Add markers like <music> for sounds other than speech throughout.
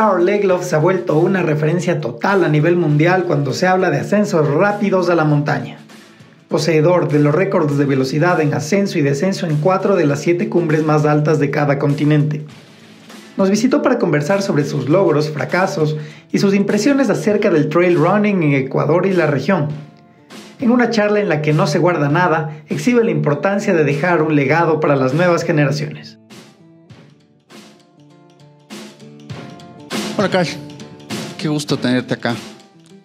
Karl Legloff se ha vuelto una referencia total a nivel mundial cuando se habla de ascensos rápidos a la montaña. Poseedor de los récords de velocidad en ascenso y descenso en cuatro de las siete cumbres más altas de cada continente. Nos visitó para conversar sobre sus logros, fracasos y sus impresiones acerca del trail running en Ecuador y la región. En una charla en la que no se guarda nada, exhibe la importancia de dejar un legado para las nuevas generaciones. Hola, Qué gusto tenerte acá.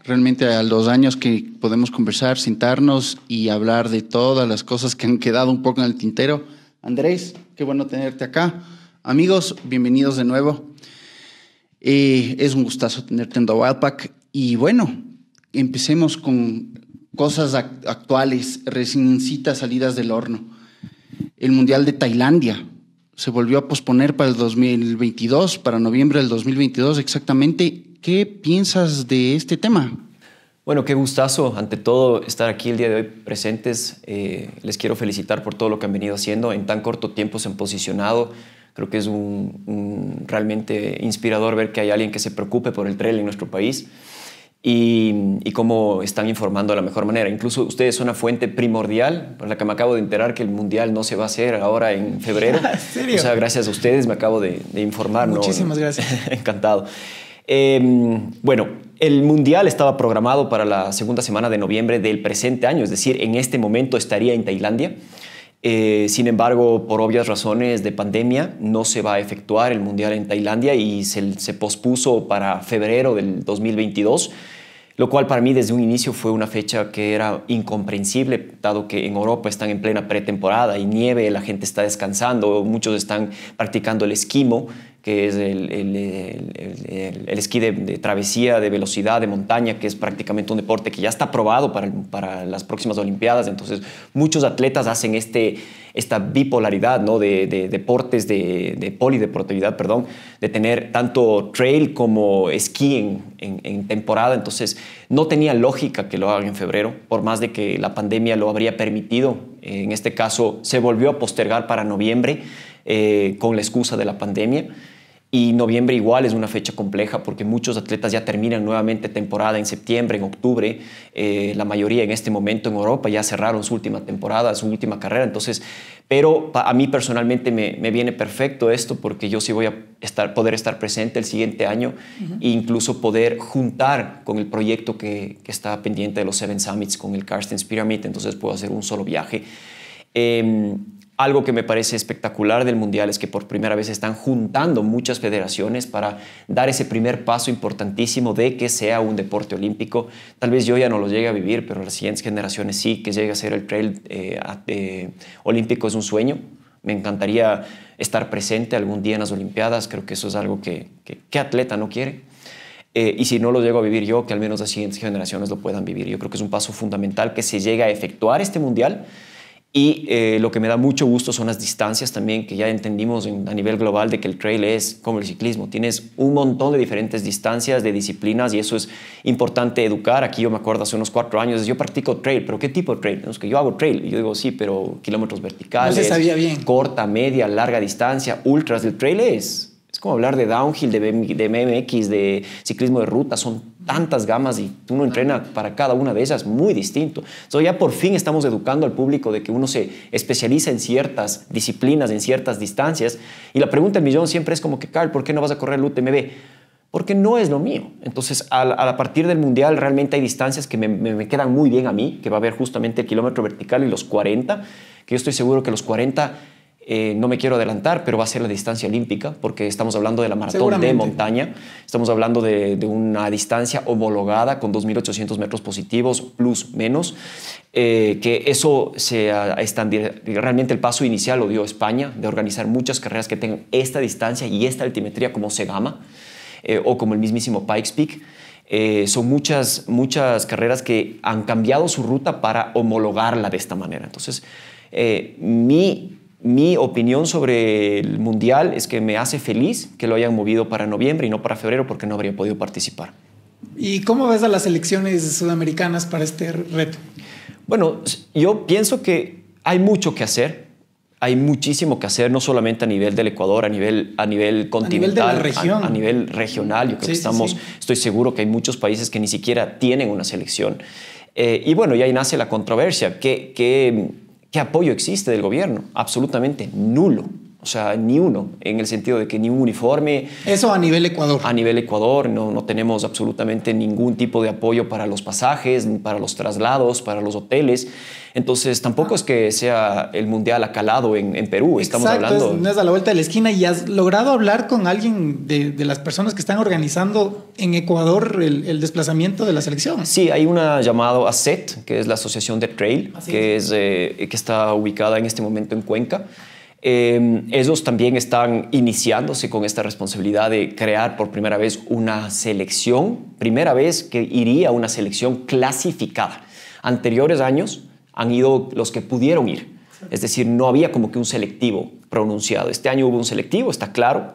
Realmente a los años que podemos conversar, sentarnos y hablar de todas las cosas que han quedado un poco en el tintero. Andrés, qué bueno tenerte acá. Amigos, bienvenidos de nuevo. Eh, es un gustazo tenerte en The Y bueno, empecemos con cosas actuales, recién salidas del horno. El Mundial de Tailandia, se volvió a posponer para el 2022, para noviembre del 2022 exactamente. ¿Qué piensas de este tema? Bueno, qué gustazo, ante todo, estar aquí el día de hoy presentes. Eh, les quiero felicitar por todo lo que han venido haciendo. En tan corto tiempo se han posicionado. Creo que es realmente inspirador ver que hay alguien que se preocupe por el trail en nuestro país y, cómo están informando de la mejor manera. Incluso ustedes son una fuente primordial, por la que me acabo de enterar que el Mundial no se va a hacer ahora en febrero. <laughs> serio? O sea, gracias a ustedes me acabo de, de informar. Muchísimas gracias. <laughs> Encantado. Em, bueno, el Mundial estaba programado para la segunda semana de noviembre del presente año, es decir, en este momento estaría en Tailandia. Eh, sin embargo, por obvias razones de pandemia, no se va a efectuar el Mundial en Tailandia y se, se, pospuso para febrero del 2022, lo cual para mí desde un inicio fue una fecha que era incomprensible, dado que en Europa están en plena pretemporada y nieve, la gente está descansando, muchos están practicando el esquimo, que es el, el, el, esquí de, travesía, de velocidad, de montaña, que es prácticamente un deporte que ya está aprobado para, para las próximas Olimpiadas. Entonces, muchos atletas hacen este, esta bipolaridad ¿no? de, de, deportes, de, de polideportividad, perdón, de tener tanto trail como esquí en, en, temporada. Entonces, no tenía lógica que lo hagan en febrero, por más de que la pandemia lo habría permitido. En este caso, se volvió a postergar para noviembre eh, con la excusa de la pandemia. Y noviembre igual es una fecha compleja porque muchos atletas ya terminan nuevamente temporada en septiembre, en octubre. Eh, la mayoría en este momento en Europa ya cerraron su última temporada, su última carrera. Entonces, pero a mí personalmente me, me, viene perfecto esto porque yo sí voy a estar, poder estar presente el siguiente año e incluso poder juntar con el proyecto que, que, está pendiente de los Seven Summits con el Carstens Pyramid. Entonces puedo hacer un solo viaje. Em, algo que me parece espectacular del Mundial es que por primera vez están juntando muchas federaciones para dar ese primer paso importantísimo de que sea un deporte olímpico. Tal vez yo ya no lo llegue a vivir, pero las siguientes generaciones sí, que llegue a ser el trail eh, eh, olímpico es un sueño. Me encantaría estar presente algún día en las Olimpiadas, creo que eso es algo que, que, atleta no quiere. Eh, y si no lo llego a vivir yo, que al menos las siguientes generaciones lo puedan vivir. Yo creo que es un paso fundamental que se llegue a efectuar este mundial y eh, lo que me da mucho gusto son las distancias también, que ya entendimos a nivel global de que el trail es como el ciclismo. Tienes un montón de diferentes distancias, de disciplinas, y eso es importante educar. Aquí yo me acuerdo hace unos cuatro años, yo practico trail, pero ¿qué tipo de trail? que yo hago trail. Y yo digo, sí, pero kilómetros verticales, corta, media, larga distancia, ultras. El trail es es como hablar de downhill, de, BMX, de ciclismo de ruta, son tantas gamas y uno entrena para cada una de ellas muy distinto. Entonces ya por fin estamos educando al público de que uno se especializa en ciertas disciplinas, en ciertas distancias. Y la pregunta del millón siempre es como que, Carl, ¿por qué no vas a correr el UTMB? Porque no es lo mío. Entonces, a, a partir del Mundial realmente hay distancias que me, me quedan muy bien a mí, que va a haber justamente el kilómetro vertical y los 40, que yo estoy seguro que los 40 eh, no me quiero adelantar, pero va a ser la distancia olímpica, porque estamos hablando de la maratón de montaña, estamos hablando de, una distancia homologada con 2.800 metros positivos, plus, menos, eh, que eso se realmente el paso inicial lo dio España, de organizar muchas carreras que tengan esta distancia y esta altimetría como Segama eh, o como el mismísimo Pikes Peak. son muchas, muchas carreras que han cambiado su ruta para homologarla de esta manera. Entonces, eh, mi mi opinión sobre el Mundial es que me hace feliz que lo hayan movido para noviembre y no para febrero porque no habría podido participar. ¿Y cómo ves a las elecciones sudamericanas para este reto? Bueno, yo pienso que hay mucho que hacer. Hay muchísimo que hacer, no solamente a nivel del Ecuador, a nivel, a nivel continental, a nivel, regional. Yo creo que estamos, estoy seguro que hay muchos países que ni siquiera tienen una selección. Eh, y bueno, y ahí nace la controversia. ¿Qué, que, qué ¿Qué apoyo existe del gobierno? Absolutamente nulo. O sea, ni uno, en el sentido de que ni un uniforme. Eso a nivel Ecuador. A nivel Ecuador, no, tenemos absolutamente ningún tipo de apoyo para los pasajes, para los traslados, para los hoteles. Entonces, tampoco es que sea el mundial acalado en, en Perú, estamos hablando. Es, no es a la vuelta de la esquina y has logrado hablar con alguien de, las personas que están organizando en Ecuador el, desplazamiento de la selección. Sí, hay una llamada ASET, que es la Asociación de Trail, que, eh, que está ubicada en este momento en Cuenca. Em, ellos también están iniciándose con esta responsabilidad de crear por primera vez una selección, primera vez que iría una selección clasificada. Anteriores años han ido los que pudieron ir, es decir, no había como que un selectivo pronunciado. Este año hubo un selectivo, está claro,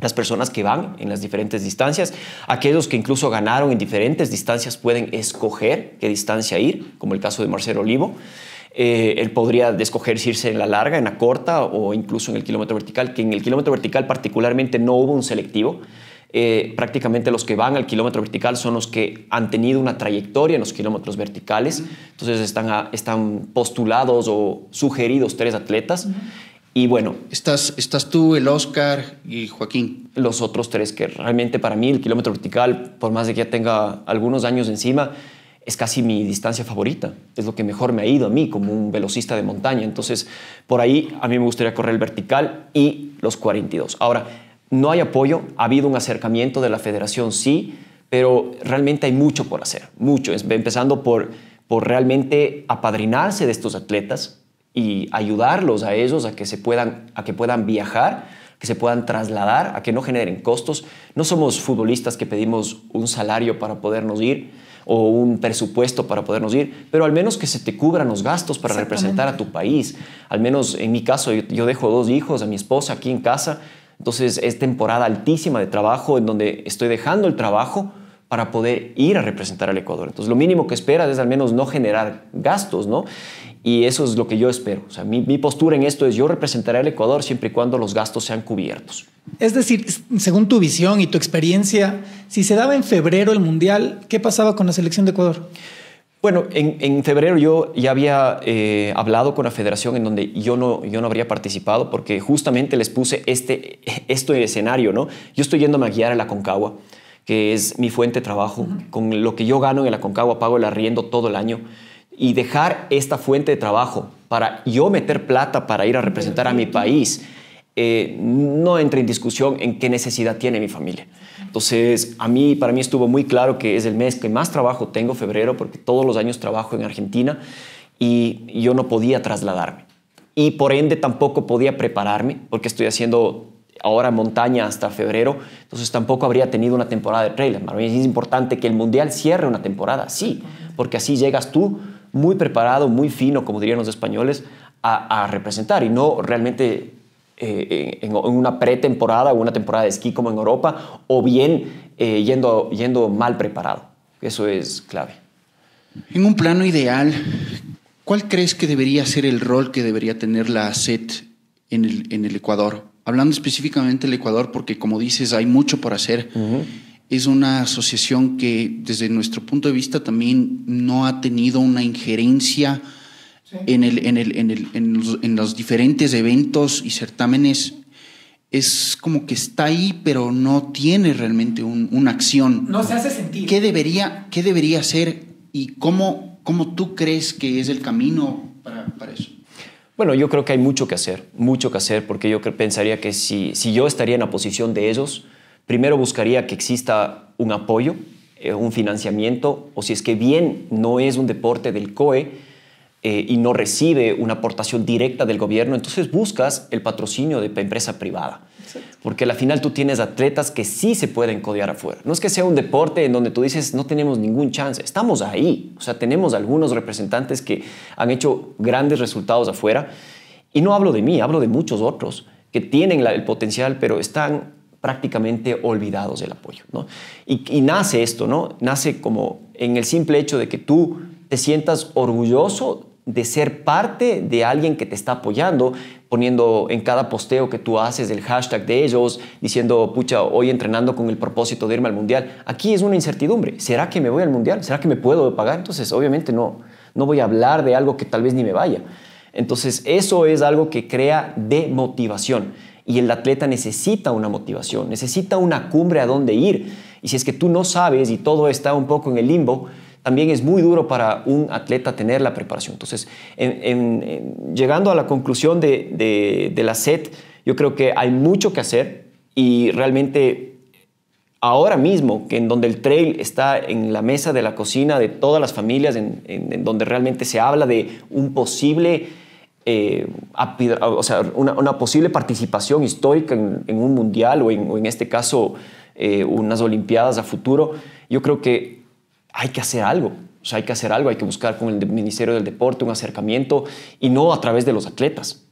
las personas que van en las diferentes distancias, aquellos que incluso ganaron en diferentes distancias pueden escoger qué distancia ir, como el caso de Marcelo Olivo. Eh, él podría escoger si irse en la larga, en la corta o incluso en el kilómetro vertical, que en el kilómetro vertical particularmente no hubo un selectivo. Eh, prácticamente los que van al kilómetro vertical son los que han tenido una trayectoria en los kilómetros verticales, entonces están, están postulados o sugeridos tres atletas. Y bueno. Estás, estás tú, el Oscar y Joaquín. Los otros tres, que realmente para mí el kilómetro vertical, por más de que ya tenga algunos años encima, es casi mi distancia favorita, es lo que mejor me ha ido a mí como un velocista de montaña. Entonces, por ahí a mí me gustaría correr el vertical y los 42. Ahora, no hay apoyo, ha habido un acercamiento de la federación, sí, pero realmente hay mucho por hacer, mucho, empezando por, realmente apadrinarse de estos atletas y ayudarlos a ellos a que, puedan, a que puedan viajar, que se puedan trasladar, a que no generen costos. No somos futbolistas que pedimos un salario para podernos ir o un presupuesto para podernos ir, pero al menos que se te cubran los gastos para representar a tu país. Al menos en mi caso, yo, dejo dos hijos, a mi esposa aquí en casa, entonces es temporada altísima de trabajo en donde estoy dejando el trabajo para poder ir a representar al Ecuador. Entonces lo mínimo que esperas es al menos no generar gastos, ¿no? Y eso es lo que yo espero. mi, postura en esto es yo representaré al Ecuador siempre y cuando los gastos sean cubiertos. Es decir, según tu visión y tu experiencia, si se daba en febrero el Mundial, ¿qué pasaba con la selección de Ecuador? Bueno, en, febrero yo ya había eh, hablado con la federación en donde yo no, yo no habría participado porque justamente les puse este, este escenario, ¿no? Yo estoy yéndome a guiar a la Concagua, que es mi fuente de trabajo. Con lo que yo gano en la Concagua pago el arriendo todo el año y dejar esta fuente de trabajo para yo meter plata para ir a representar a mi país, eh, no entra en discusión en qué necesidad tiene mi familia. Entonces, a mí, para mí estuvo muy claro que es el mes que más trabajo tengo, febrero, porque todos los años trabajo en Argentina y yo no podía trasladarme. Y por ende tampoco podía prepararme, porque estoy haciendo ahora montaña hasta febrero, entonces tampoco habría tenido una temporada de trail. Para es importante que el Mundial cierre una temporada, sí, porque así llegas tú muy preparado, muy fino, como dirían los españoles, a, representar y no realmente eh, en, una pretemporada o una temporada de esquí como en Europa o bien eh, yendo, yendo mal preparado. Eso es clave. En un plano ideal, ¿cuál crees que debería ser el rol que debería tener la SET en el, Ecuador? Hablando específicamente del Ecuador, porque como dices, hay mucho por hacer es una asociación que desde nuestro punto de vista también no ha tenido una injerencia en, el, en, los, diferentes eventos y certámenes es como que está ahí, pero no tiene realmente una acción. No se hace sentir. ¿Qué debería, qué debería ser y cómo, cómo tú crees que es el camino para, para, eso? Bueno, yo creo que hay mucho que hacer, mucho que hacer, porque yo pensaría que si, si yo estaría en la posición de ellos, primero buscaría que exista un apoyo, eh, un financiamiento, o si es que bien no es un deporte del COE eh, y no recibe una aportación directa del gobierno, entonces buscas el patrocinio de empresa privada. Porque al final tú tienes atletas que sí se pueden codear afuera. No es que sea un deporte en donde tú dices no tenemos ningún chance, estamos ahí. O sea, tenemos algunos representantes que han hecho grandes resultados afuera. Y no hablo de mí, hablo de muchos otros que tienen el potencial, pero están prácticamente olvidados del apoyo. Y, nace esto, ¿no? nace como en el simple hecho de que tú te sientas orgulloso de ser parte de alguien que te está apoyando, poniendo en cada posteo que tú haces el hashtag de ellos, diciendo, pucha, hoy entrenando con el propósito de irme al mundial. Aquí es una incertidumbre. ¿Será que me voy al mundial? ¿Será que me puedo pagar? Entonces, obviamente no. No voy a hablar de algo que tal vez ni me vaya. Entonces, eso es algo que crea demotivación. Y el atleta necesita una motivación, necesita una cumbre a dónde ir. Y si es que tú no sabes y todo está un poco en el limbo, también es muy duro para un atleta tener la preparación. Entonces, en, llegando a la conclusión de, la SET, yo creo que hay mucho que hacer y realmente ahora mismo, que en donde el trail está en la mesa de la cocina de todas las familias, en donde realmente se habla de un posible eh, o sea, una, posible participación histórica en, un mundial o en, este caso eh, unas Olimpiadas a futuro, yo creo que hay que hacer algo. O sea, hay que hacer algo, hay que buscar con el Ministerio del Deporte un acercamiento y no a través de los atletas.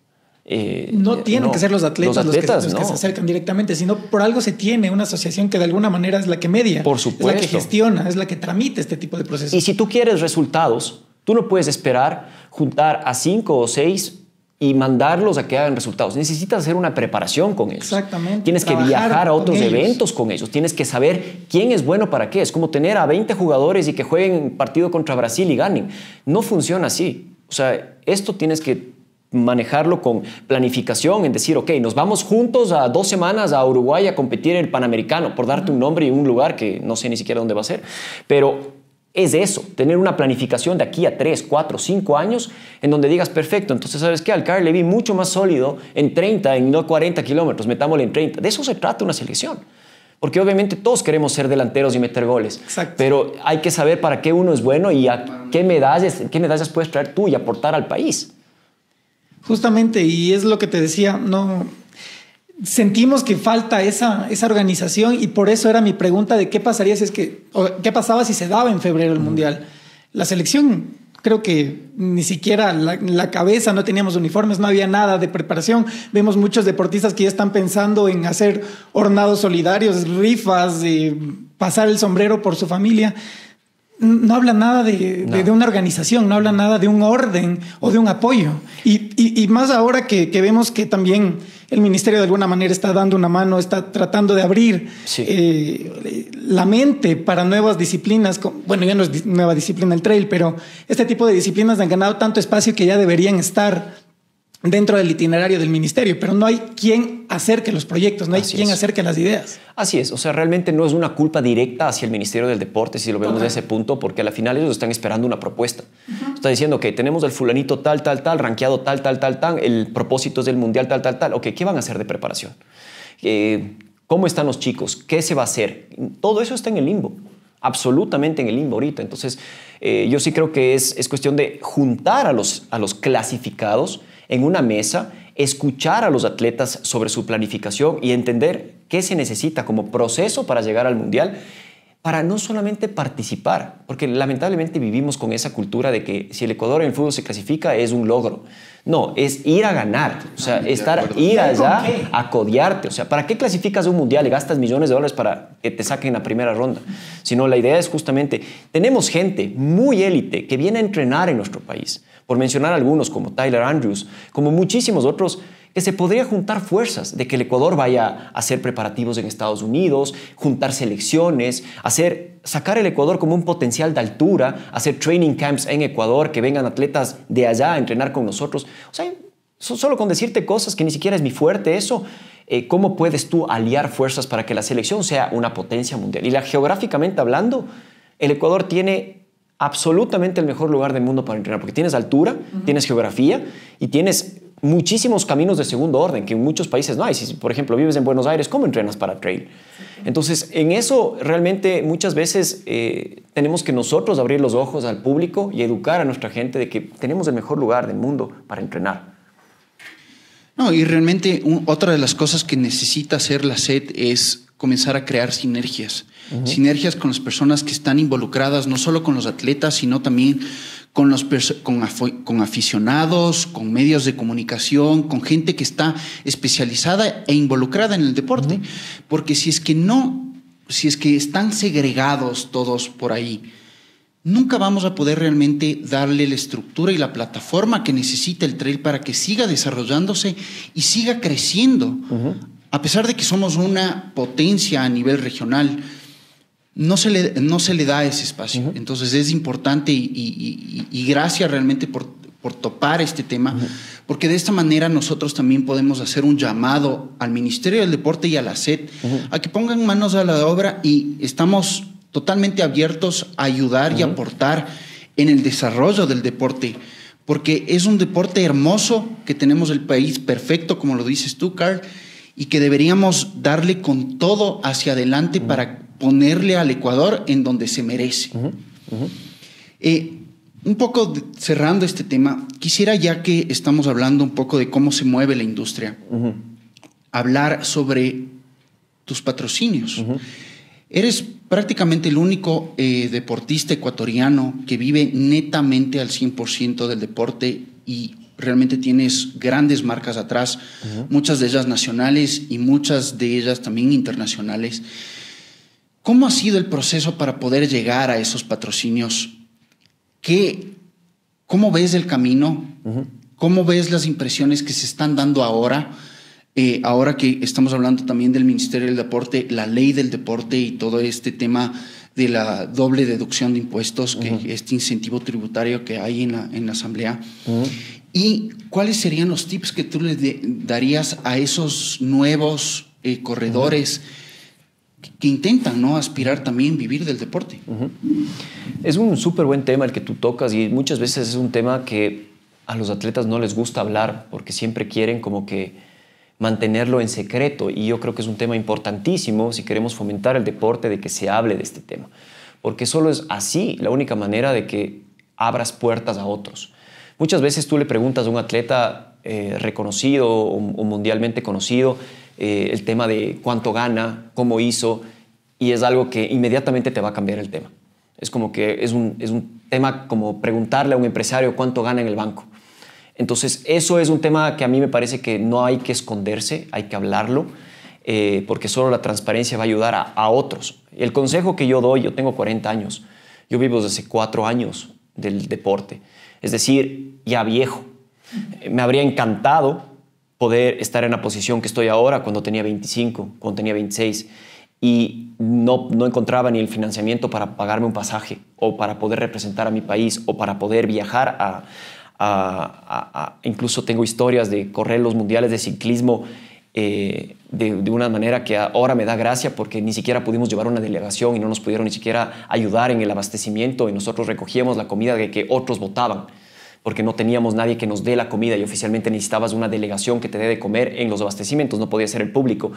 Eh, no tienen que ser los atletas los, que, se acercan directamente, sino por algo se tiene una asociación que de alguna manera es la que media, es la que gestiona, es la que tramite este tipo de procesos. Y si tú quieres resultados, Tú no puedes esperar juntar a cinco o seis y mandarlos a que hagan resultados. Necesitas hacer una preparación con ellos. Exactamente. Tienes que viajar a otros eventos con ellos. Tienes que saber quién es bueno para qué. Es como tener a 20 jugadores y que jueguen partido contra Brasil y ganen. No funciona así. O sea, esto tienes que manejarlo con planificación, en decir, ok, nos vamos juntos a dos semanas a Uruguay a competir el Panamericano, por darte un nombre y un lugar que no sé ni siquiera dónde va a ser. Pero es eso, tener una planificación de aquí a 3, 4, 5 años en donde digas, perfecto, entonces sabes qué, al le vi mucho más sólido en 30, en no 40 kilómetros, metámosle en 30. De eso se trata una selección. Porque obviamente todos queremos ser delanteros y meter goles. Exacto. Pero hay que saber para qué uno es bueno y a qué qué medallas puedes traer tú y aportar al país. Justamente, y es lo que te decía, no, sentimos que falta esa, esa organización y por eso era mi pregunta de qué pasaría si es que, qué pasaba si se daba en febrero el Mundial. La selección, creo que ni siquiera la, cabeza, no teníamos uniformes, no había nada de preparación. Vemos muchos deportistas que ya están pensando en hacer hornados solidarios, rifas, y eh, pasar el sombrero por su familia. No habla nada de, una organización, no habla nada de un orden o de un apoyo. Y, más ahora que, que vemos que también el ministerio de alguna manera está dando una mano, está tratando de abrir eh, la mente para nuevas disciplinas. Bueno, ya no es nueva disciplina el trail, pero este tipo de disciplinas han ganado tanto espacio que ya deberían estar dentro del itinerario del ministerio, pero no hay quien acerque los proyectos, no hay quien acerque las ideas. Así es, o sea, realmente no es una culpa directa hacia el Ministerio del Deporte, si lo vemos desde ese punto, porque al final ellos están esperando una propuesta. Está diciendo que tenemos el fulanito tal, tal, tal, ranqueado tal, tal, tal, tal, el propósito es del Mundial tal, tal, tal. Ok, ¿qué van a hacer de preparación? Eh, ¿Cómo están los chicos? ¿Qué se va a hacer? Todo eso está en el limbo absolutamente en el limbo ahorita. Entonces, eh, yo sí creo que es, es, cuestión de juntar a los, a los clasificados, en una mesa, escuchar a los atletas sobre su planificación y entender qué se necesita como proceso para llegar al mundial para no solamente participar, porque lamentablemente vivimos con esa cultura de que si el Ecuador en el fútbol se clasifica es un logro. No, es ir a ganar, o sea, ah, estar, ir allá a codiarte. O sea, ¿para qué clasificas un mundial y gastas millones de dólares para que te saquen la primera ronda? Sino la idea es justamente, tenemos gente muy élite que viene a entrenar en nuestro país por mencionar algunos como Tyler Andrews, como muchísimos otros, que se podría juntar fuerzas de que el Ecuador vaya a hacer preparativos en Estados Unidos, juntar selecciones, hacer, sacar el Ecuador como un potencial de altura, hacer training camps en Ecuador, que vengan atletas de allá a entrenar con nosotros. O sea, solo con decirte cosas que ni siquiera es mi fuerte, eso, eh, ¿cómo puedes tú aliar fuerzas para que la selección sea una potencia mundial? Y la, geográficamente hablando, el Ecuador tiene absolutamente el mejor lugar del mundo para entrenar, porque tienes altura, tienes geografía y tienes muchísimos caminos de segundo orden que en muchos países no hay. Si, por ejemplo, vives en Buenos Aires, ¿cómo entrenas para trail? Entonces, en eso realmente muchas veces eh, tenemos que nosotros abrir los ojos al público y educar a nuestra gente de que tenemos el mejor lugar del mundo para entrenar. No, y realmente otra de las cosas que necesita hacer la SED es comenzar a crear sinergias sinergias con las personas que están involucradas, no solo con los atletas, sino también con, los con, aficionados, con medios de comunicación, con gente que está especializada e involucrada en el deporte. Porque si es que no, si es que están segregados todos por ahí, nunca vamos a poder realmente darle la estructura y la plataforma que necesita el trail para que siga desarrollándose y siga creciendo. A pesar de que somos una potencia a nivel regional, no se le, no se le da ese espacio. Entonces es importante y, gracias realmente por, topar este tema, porque de esta manera nosotros también podemos hacer un llamado al Ministerio del Deporte y a la SED a que pongan manos a la obra y estamos totalmente abiertos a ayudar y aportar en el desarrollo del deporte. Porque es un deporte hermoso, que tenemos el país perfecto, como lo dices tú, Carl, y que deberíamos darle con todo hacia adelante para, ponerle al Ecuador en donde se merece. Eh, un poco cerrando este tema, quisiera ya que estamos hablando un poco de cómo se mueve la industria, hablar sobre tus patrocinios. Eres prácticamente el único eh, deportista ecuatoriano que vive netamente al 100% del deporte y realmente tienes grandes marcas atrás, muchas de ellas nacionales y muchas de ellas también internacionales. ¿Cómo ha sido el proceso para poder llegar a esos patrocinios? ¿Qué, ¿Cómo ves el camino? ¿Cómo ves las impresiones que se están dando ahora? Eh, ahora que estamos hablando también del Ministerio del Deporte, la ley del deporte y todo este tema de la doble deducción de impuestos, este incentivo tributario que hay en la, en la Asamblea. ¿Y cuáles serían los tips que tú le darías a esos nuevos eh, corredores? que intentan ¿no? aspirar también vivir del deporte. Es un súper buen tema el que tú tocas y muchas veces es un tema que a los atletas no les gusta hablar porque siempre quieren como que mantenerlo en secreto y yo creo que es un tema importantísimo si queremos fomentar el deporte de que se hable de este tema, porque solo es así la única manera de que abras puertas a otros. Muchas veces tú le preguntas a un atleta eh, reconocido o mundialmente conocido, eh, el tema de cuánto gana, cómo hizo, y es algo que inmediatamente te va a cambiar el tema. Es como que es un, tema como preguntarle a un empresario cuánto gana en el banco. Entonces, eso es un tema que a mí me parece que no hay que esconderse, hay que hablarlo, eh, porque solo la transparencia va a ayudar a, a, otros. El consejo que yo doy, yo tengo 40 años, yo vivo desde cuatro años del deporte, es decir, ya viejo. Me habría encantado poder estar en la posición que estoy ahora cuando tenía 25, cuando tenía 26 y no, no encontraba ni el financiamiento para pagarme un pasaje o para poder representar a mi país o para poder viajar a, incluso tengo historias de correr los mundiales de ciclismo eh, de, una manera que ahora me da gracia porque ni siquiera pudimos llevar una delegación y no nos pudieron ni siquiera ayudar en el abastecimiento y nosotros recogíamos la comida de que otros votaban porque no teníamos nadie que nos dé la comida y oficialmente necesitabas una delegación que te dé de comer en los abastecimientos, no podía ser el público.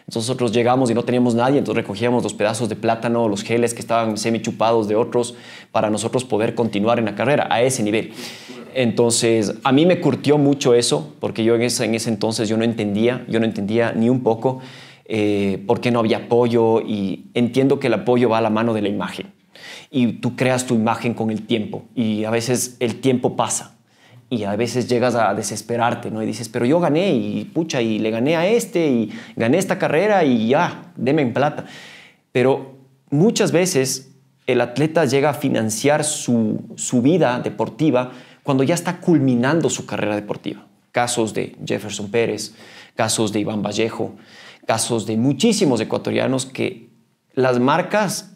Entonces nosotros llegamos y no teníamos nadie, entonces recogíamos los pedazos de plátano, los geles que estaban semi chupados de otros para nosotros poder continuar en la carrera a ese nivel. Entonces a mí me curtió mucho eso, porque yo en ese, entonces yo no entendía, yo no entendía ni un poco eh, por qué no había apoyo y entiendo que el apoyo va a la mano de la imagen y tú creas tu imagen con el tiempo y a veces el tiempo pasa y a veces llegas a desesperarte, ¿no? Y dices, pero yo gané y pucha, y le gané a este y gané esta carrera y ya, deme en plata. Pero muchas veces el atleta llega a financiar su, su vida deportiva cuando ya está culminando su carrera deportiva. Casos de Jefferson Pérez, casos de Iván Vallejo, casos de muchísimos ecuatorianos que las marcas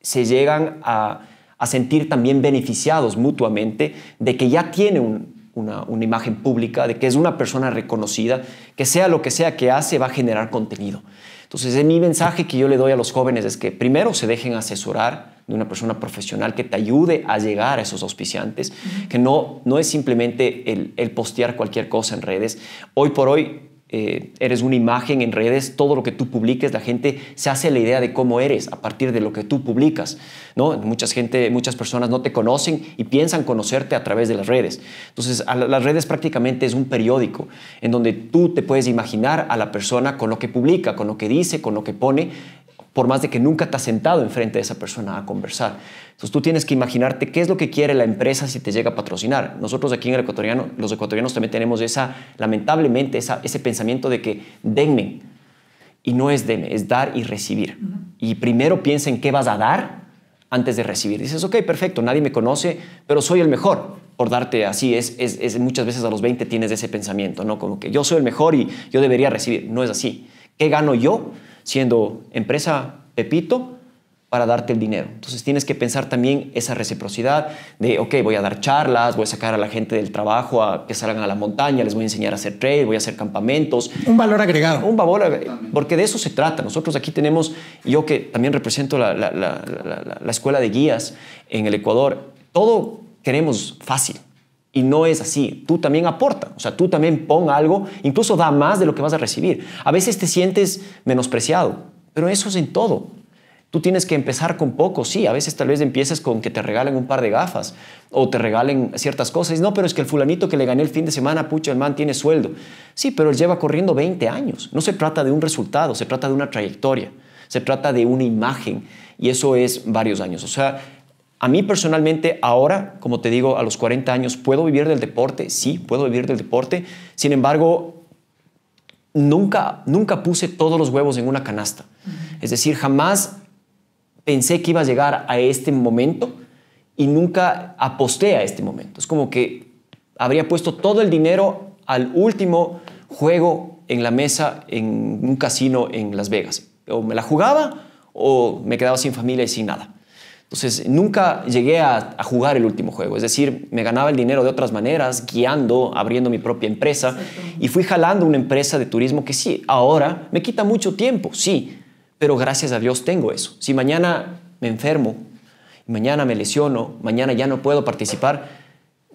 se llegan a, sentir también beneficiados mutuamente de que ya tiene una, imagen pública, de que es una persona reconocida, que sea lo que sea que hace, va a generar contenido. Entonces, mi mensaje que yo le doy a los jóvenes es que primero se dejen asesorar de una persona profesional que te ayude a llegar a esos auspiciantes, que no, no es simplemente el postear cualquier cosa en redes. Hoy por hoy eh, eres una imagen en redes, todo lo que tú publiques, la gente se hace la idea de cómo eres a partir de lo que tú publicas. ¿no? Muchas, gente, muchas personas no te conocen y piensan conocerte a través de las redes. Entonces, las redes prácticamente es un periódico en donde tú te puedes imaginar a la persona con lo que publica, con lo que dice, con lo que pone por más de que nunca te has sentado enfrente de esa persona a conversar. Entonces tú tienes que imaginarte qué es lo que quiere la empresa si te llega a patrocinar. Nosotros aquí en el ecuatoriano, los ecuatorianos también tenemos esa, lamentablemente, esa, ese pensamiento de que denme. Y no es denme, es dar y recibir. Y primero piensa en qué vas a dar antes de recibir. Dices, ok, perfecto, nadie me conoce, pero soy el mejor por darte así. Es, es, es muchas veces a los 20 tienes ese pensamiento, ¿no? Como que yo soy el mejor y yo debería recibir. No es así. ¿Qué gano yo? siendo empresa Pepito para darte el dinero. Entonces tienes que pensar también esa reciprocidad de, ok, voy a dar charlas, voy a sacar a la gente del trabajo a que salgan a la montaña, les voy a enseñar a hacer trail, voy a hacer campamentos. Un valor agregado. Un valor, porque de eso se trata. Nosotros aquí tenemos, yo que también represento la escuela de guías en el Ecuador, todo queremos fácil. Y no es así. Tú también aporta. O sea, tú también pon algo, incluso da más de lo que vas a recibir. A veces te sientes menospreciado, pero eso es en todo. Tú tienes que empezar con poco, sí, a veces tal vez empieces con que te regalen un par de gafas o te regalen ciertas cosas. No, pero es que el fulanito que le gané el fin de semana, pucha, el man tiene sueldo. Sí, pero él lleva corriendo 20 años. No se trata de un resultado, se trata de una trayectoria, se trata de una imagen y eso es varios años. O sea, a mí personalmente ahora, como te digo, a los 40 años, ¿puedo vivir del deporte? Sí, puedo vivir del deporte. Sin embargo, nunca, nunca puse todos los huevos en una canasta. Es decir, jamás pensé que iba a llegar a este momento y nunca aposté a este momento. Es como que habría puesto todo el dinero al último juego en la mesa en un casino en Las Vegas. O me la jugaba o me quedaba sin familia y sin nada. Entonces, nunca llegué a, jugar el último juego, es decir, me ganaba el dinero de otras maneras, guiando, abriendo mi propia empresa, y fui jalando una empresa de turismo que sí, ahora me quita mucho tiempo, sí, pero gracias a Dios tengo eso. Si mañana me enfermo, mañana me lesiono, mañana ya no puedo participar,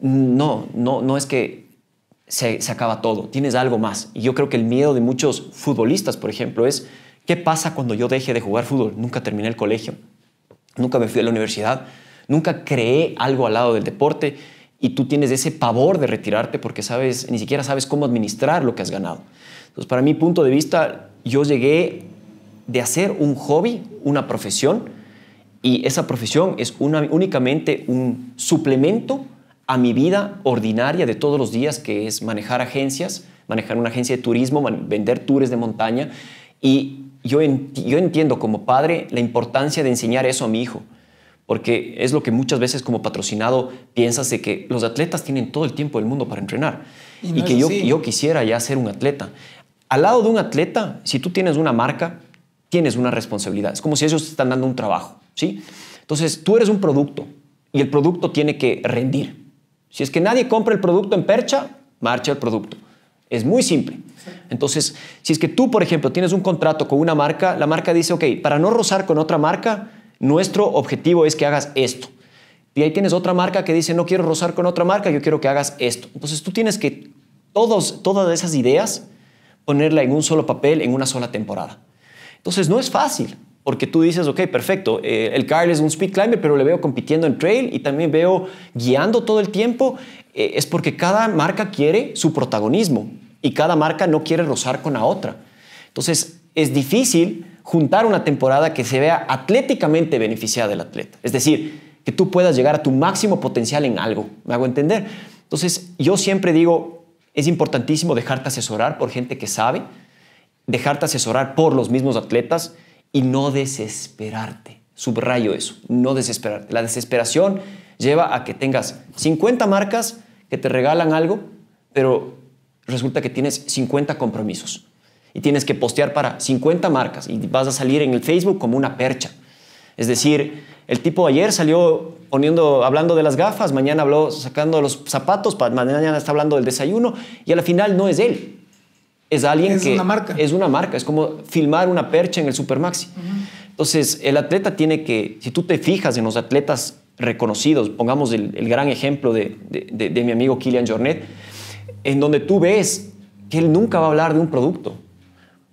no, no, no es que se acaba todo, tienes algo más. Y yo creo que el miedo de muchos futbolistas, por ejemplo, es, ¿qué pasa cuando yo deje de jugar fútbol? Nunca terminé el colegio, nunca me fui a la universidad, nunca creé algo al lado del deporte y tú tienes ese pavor de retirarte porque sabes, ni siquiera sabes cómo administrar lo que has ganado. Entonces, para mi punto de vista, yo llegué de hacer un hobby, una profesión, y esa profesión es únicamente un suplemento a mi vida ordinaria de todos los días, que es manejar agencias, manejar una agencia de turismo, vender tours de montaña, y yo, entiendo como padre la importancia de enseñar eso a mi hijo, porque es lo que muchas veces como patrocinado piensas de que los atletas tienen todo el tiempo del mundo para entrenar y, que yo, yo quisiera ya ser un atleta. Al lado de un atleta, si tú tienes una marca, tienes una responsabilidad. Es como si ellos te están dando un trabajo, ¿sí? Entonces, tú eres un producto y el producto tiene que rendir. Si es que nadie compra el producto en percha, marcha el producto. Es muy simple. Entonces, si es que tú, por ejemplo, tienes un contrato con una marca, la marca dice, ok, para no rozar con otra marca, nuestro objetivo es que hagas esto. Y ahí tienes otra marca que dice, no quiero rozar con otra marca, yo quiero que hagas esto. Entonces tú tienes que todas esas ideas ponerla en un solo papel, en una sola temporada. Entonces no es fácil, porque tú dices, ok, perfecto, eh, el Carl es un speed climber, pero le veo compitiendo en trail y también veo guiando todo el tiempo, eh, es porque cada marca quiere su protagonismo y cada marca no quiere rozar con la otra. Entonces, es difícil juntar una temporada que se vea atléticamente beneficiada del atleta. Es decir, que tú puedas llegar a tu máximo potencial en algo. ¿Me hago entender? Entonces, yo siempre digo, es importantísimo dejarte asesorar por gente que sabe, dejarte asesorar por los mismos atletas y no desesperarte. Subrayo eso, no desesperarte. La desesperación lleva a que tengas 50 marcas que te regalan algo, pero resulta que tienes 50 compromisos y tienes que postear para 50 marcas y vas a salir en el Facebook como una percha. Es decir, el tipo ayer salió poniendo, hablando de las gafas, mañana habló sacando los zapatos, mañana está hablando del desayuno y a la final no es él. Es alguien es una marca. es una marca, es como filmar una percha en el Supermaxi. Entonces, el atleta tiene que, si tú te fijas en los atletas reconocidos, pongamos el, gran ejemplo de, mi amigo Kilian Jornet, en donde tú ves que él nunca va a hablar de un producto.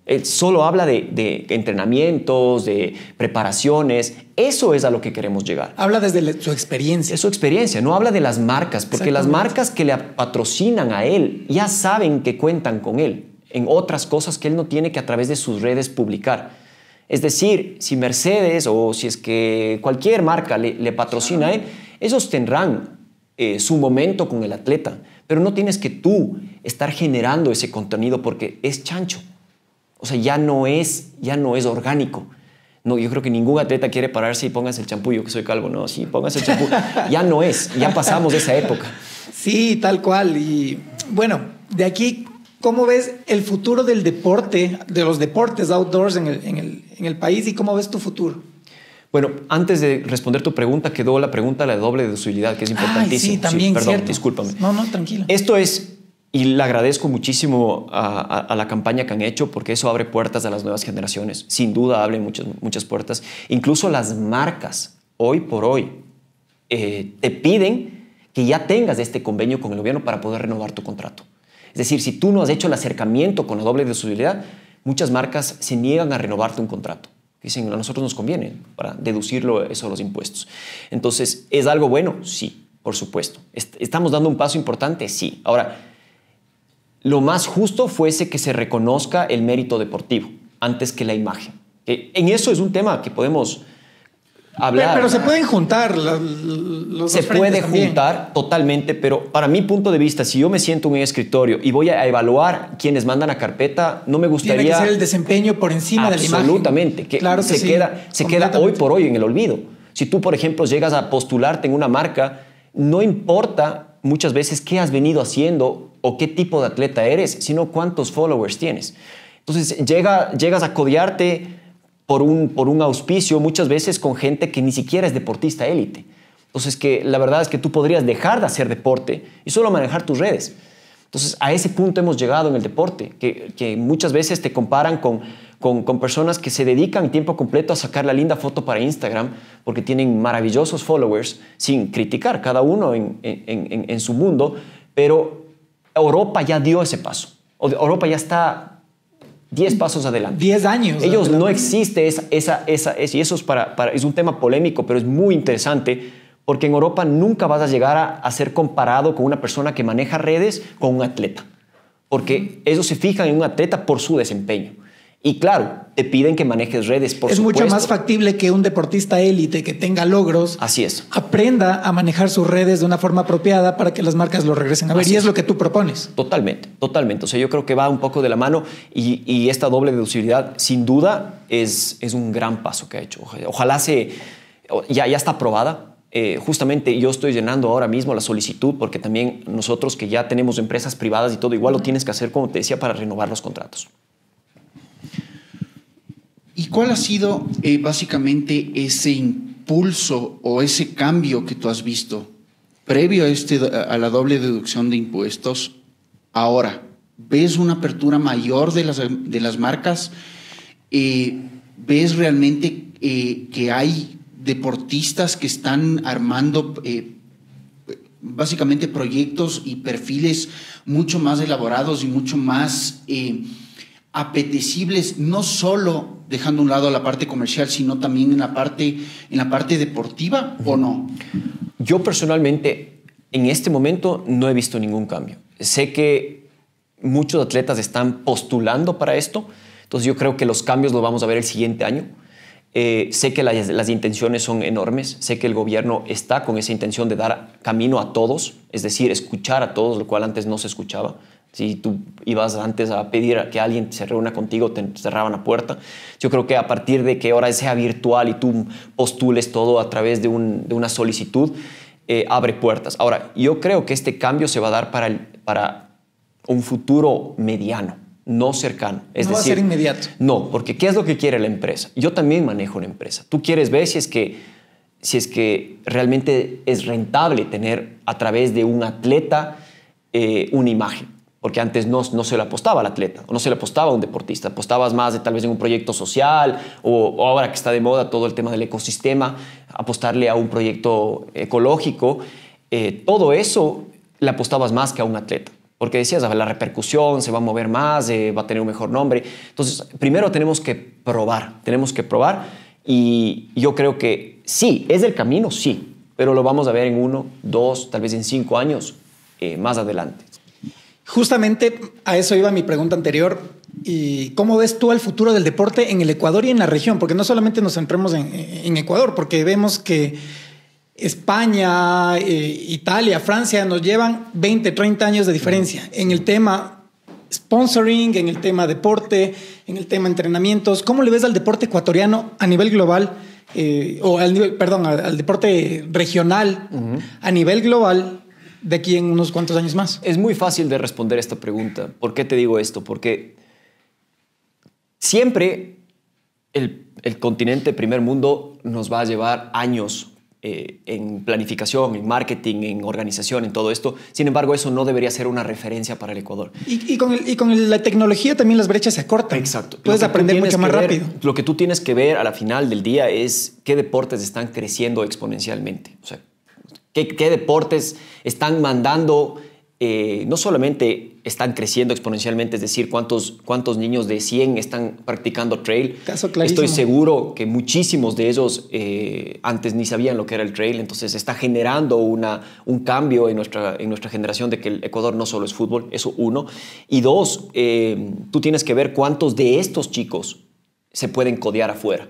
Él solo habla de, entrenamientos, de preparaciones. Eso es a lo que queremos llegar. Habla desde su experiencia. Es su experiencia, no habla de las marcas, porque las marcas que le patrocinan a él ya saben que cuentan con él en otras cosas que él no tiene que a través de sus redes publicar. Es decir, si Mercedes o si es que cualquier marca le, patrocina a él, esos tendrán eh, su momento con el atleta, pero no tienes que tú estar generando ese contenido porque es chancho. O sea, ya no es, ya no es orgánico. No, yo creo que ningún atleta quiere pararse y pongas el champú, yo que soy calvo, no, sí, pongas el champú. ya no es, ya pasamos de esa época. Sí, tal cual. Y bueno, de aquí, ¿cómo ves el futuro del deporte, de los deportes outdoors en el país y cómo ves tu futuro? Bueno, antes de responder tu pregunta, quedó la pregunta de la doble de deducibilidad, que es importantísima. sí, también, sí, perdón, discúlpame. No, no, tranquilo. Esto es, y le agradezco muchísimo a, la campaña que han hecho, porque eso abre puertas a las nuevas generaciones. Sin duda, abre muchas, muchas puertas. Incluso las marcas, hoy por hoy, eh, te piden que ya tengas este convenio con el gobierno para poder renovar tu contrato. Es decir, si tú no has hecho el acercamiento con la doble de deducibilidad, muchas marcas se niegan a renovarte un contrato. Dicen, a nosotros nos conviene para deducirlo eso los impuestos. Entonces, ¿es algo bueno? Sí, por supuesto. ¿Estamos dando un paso importante? Sí. Ahora, lo más justo fuese que se reconozca el mérito deportivo antes que la imagen. Eh, en eso es un tema que podemos hablar. Pero, se pueden juntar los Se puede juntar totalmente, pero para mi punto de vista, si yo me siento en un escritorio y voy a evaluar quienes mandan a carpeta, no me gustaría. Tiene que ser el desempeño por encima del la Absolutamente. Que claro se queda, se queda hoy por hoy en el olvido. Si tú, por ejemplo, llegas a postularte en una marca, no importa muchas veces qué has venido haciendo o qué tipo de atleta eres, sino cuántos followers tienes. Entonces llega, llegas a codearte por un, por un auspicio, muchas veces con gente que ni siquiera es deportista élite. Entonces, que la verdad es que tú podrías dejar de hacer deporte y solo manejar tus redes. Entonces, a ese punto hemos llegado en el deporte, que, muchas veces te comparan con, personas que se dedican tiempo completo a sacar la linda foto para Instagram porque tienen maravillosos followers, sin criticar, cada uno en, en su mundo, pero Europa ya dio ese paso. Europa ya está 10 pasos adelante. 10 años. Ellos no existe esa, esa, y eso es, para, es un tema polémico, pero es muy interesante porque en Europa nunca vas a llegar a ser comparado con una persona que maneja redes con un atleta, porque ellos se fijan en un atleta por su desempeño. Y claro, te piden que manejes redes, por es supuesto. Es mucho más factible que un deportista élite que tenga logros. Así es. Aprenda a manejar sus redes de una forma apropiada para que las marcas lo regresen a ver. y es, es, lo que tú propones. Totalmente, totalmente. O sea, yo creo que va un poco de la mano y, esta doble deducibilidad, sin duda, es, es un gran paso que ha hecho. Ojalá se. Ya, ya está aprobada, eh, justamente yo estoy llenando ahora mismo la solicitud porque también nosotros que ya tenemos empresas privadas y todo igual lo tienes que hacer como te decía para renovar los contratos. ¿Y cuál ha sido eh, básicamente ese impulso o ese cambio que tú has visto previo a, este, a la doble deducción de impuestos? Ahora, ¿ves una apertura mayor de las, de las marcas? Eh, ¿Ves realmente eh, que hay deportistas que están armando básicamente proyectos y perfiles mucho más elaborados y mucho más apetecibles, no solo dejando un lado la parte comercial, sino también en la parte, en la parte deportiva o no? Yo personalmente en este momento no he visto ningún cambio. Sé que muchos atletas están postulando para esto, entonces yo creo que los cambios los vamos a ver el siguiente año. Eh, sé que las, las, intenciones son enormes, sé que el gobierno está con esa intención de dar camino a todos, es decir, escuchar a todos, lo cual antes no se escuchaba. Si tú ibas antes a pedir a que alguien se reúna contigo, te cerraban la puerta. Yo creo que a partir de que ahora sea virtual y tú postules todo a través de, una solicitud, eh, abre puertas. Ahora, yo creo que este cambio se va a dar para, un futuro mediano, no cercano. Es no va a ser inmediato. No, porque ¿qué es lo que quiere la empresa? Yo también manejo una empresa. Tú quieres ver si es que, si es que realmente es rentable tener a través de un atleta eh, una imagen porque antes no, no se le apostaba al atleta, o no se le apostaba a un deportista, apostabas más de tal vez en un proyecto social, o, ahora que está de moda todo el tema del ecosistema, apostarle a un proyecto ecológico, eh, todo eso le apostabas más que a un atleta, porque decías, a la repercusión se va a mover más, eh, va a tener un mejor nombre. Entonces, primero tenemos que probar, tenemos que probar, y yo creo que sí, es el camino, sí, pero lo vamos a ver en uno, dos, tal vez en cinco años eh, más adelante. Justamente a eso iba mi pregunta anterior. ¿Y cómo ves tú el futuro del deporte en el Ecuador y en la región? Porque no solamente nos centremos en, Ecuador, porque vemos que España, eh, Italia, Francia nos llevan 20, 30 años de diferencia en el tema sponsoring, en el tema deporte, en el tema entrenamientos. ¿Cómo le ves al deporte ecuatoriano a nivel global? Eh, o al nivel, perdón, al, deporte regional a nivel global de aquí en unos cuantos años más? Es muy fácil de responder esta pregunta. ¿Por qué te digo esto? Porque siempre el, continente primer mundo nos va a llevar años eh, en planificación, en marketing, en organización, en todo esto. Sin embargo, eso no debería ser una referencia para el Ecuador. Y, con, la tecnología también las brechas se acortan. Exacto. Puedes aprender mucho más rápido. Lo que tú tienes que ver a la final del día es qué deportes están creciendo exponencialmente. O sea, ¿Qué, deportes están mandando? Eh, no solamente están creciendo exponencialmente, es decir, cuántos, niños de 100 están practicando trail. Estoy seguro que muchísimos de ellos eh, antes ni sabían lo que era el trail, entonces está generando un cambio en nuestra, generación de que el Ecuador no solo es fútbol, eso uno. Y dos, eh, tú tienes que ver cuántos de estos chicos se pueden codear afuera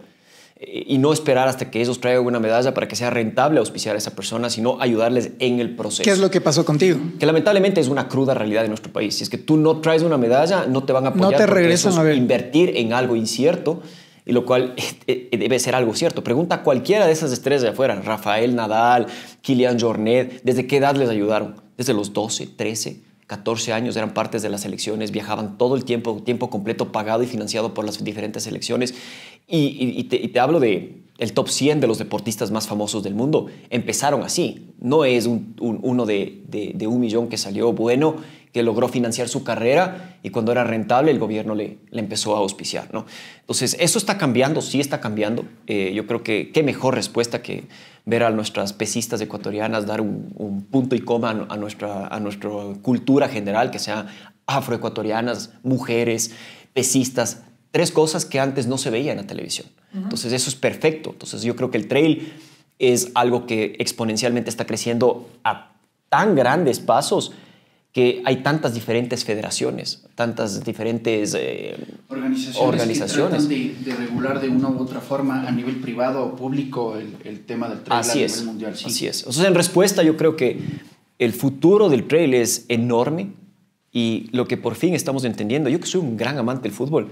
y no esperar hasta que ellos traigan una medalla para que sea rentable auspiciar a esa persona, sino ayudarles en el proceso. ¿Qué es lo que pasó contigo? Que lamentablemente es una cruda realidad en nuestro país. Si es que tú no traes una medalla, no te van a apoyar. No te regresan a Invertir en algo incierto, y lo cual eh, eh, eh, debe ser algo cierto. Pregunta a cualquiera de esas estrellas de afuera, Rafael Nadal, Kylian Jornet, ¿desde qué edad les ayudaron? Desde los 12, 13. 14 años, eran partes de las elecciones. viajaban todo el tiempo, tiempo completo pagado y financiado por las diferentes elecciones. Y, te, hablo de el top 100 de los deportistas más famosos del mundo empezaron así. No es uno de, un millón que salió bueno, que logró financiar su carrera y cuando era rentable el gobierno le, empezó a auspiciar. ¿no? Entonces, eso está cambiando, sí está cambiando. Eh, yo creo que qué mejor respuesta que ver a nuestras pesistas ecuatorianas dar un, punto y coma a, nuestra, a nuestra cultura general, que sean afroecuatorianas, mujeres, pesistas, tres cosas que antes no se veían en la televisión. Entonces eso es perfecto. Entonces yo creo que el trail es algo que exponencialmente está creciendo a tan grandes pasos que hay tantas diferentes federaciones, tantas diferentes eh, organizaciones, de, regular de una u otra forma a nivel privado o público el, tema del trail a es, nivel mundial. Así es. O en respuesta yo creo que el futuro del trail es enorme y lo que por fin estamos entendiendo, yo que soy un gran amante del fútbol,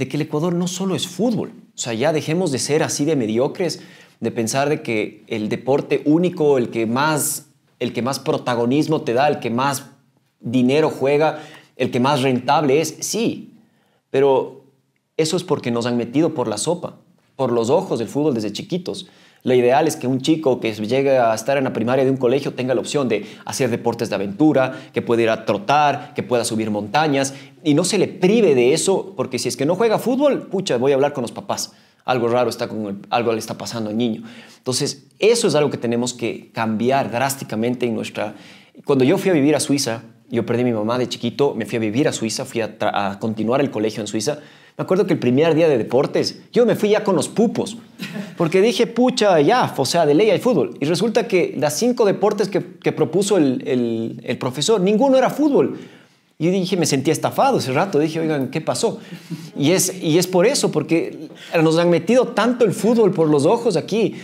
de que el Ecuador no solo es fútbol. O sea, ya dejemos de ser así de mediocres, de pensar de que el deporte único, el que más, el que más protagonismo te da, el que más dinero juega, el que más rentable es. Sí, pero eso es porque nos han metido por la sopa, por los ojos del fútbol desde chiquitos. La ideal es que un chico que llegue a estar en la primaria de un colegio tenga la opción de hacer deportes de aventura, que pueda ir a trotar, que pueda subir montañas y no se le prive de eso, porque si es que no juega fútbol, pucha, voy a hablar con los papás. Algo raro está con algo le está pasando al niño. Entonces, eso es algo que tenemos que cambiar drásticamente en nuestra cuando yo fui a vivir a Suiza, yo perdí a mi mamá de chiquito, me fui a vivir a Suiza, fui a continuar el colegio en Suiza me acuerdo que el primer día de deportes, yo me fui ya con los pupos, porque dije, pucha, ya, o sea, de ley hay fútbol. Y resulta que las cinco deportes que, que propuso el, el, profesor, ninguno era fútbol. Y dije, me sentí estafado ese rato. Dije, oigan, ¿qué pasó? Y es, y es por eso, porque nos han metido tanto el fútbol por los ojos aquí,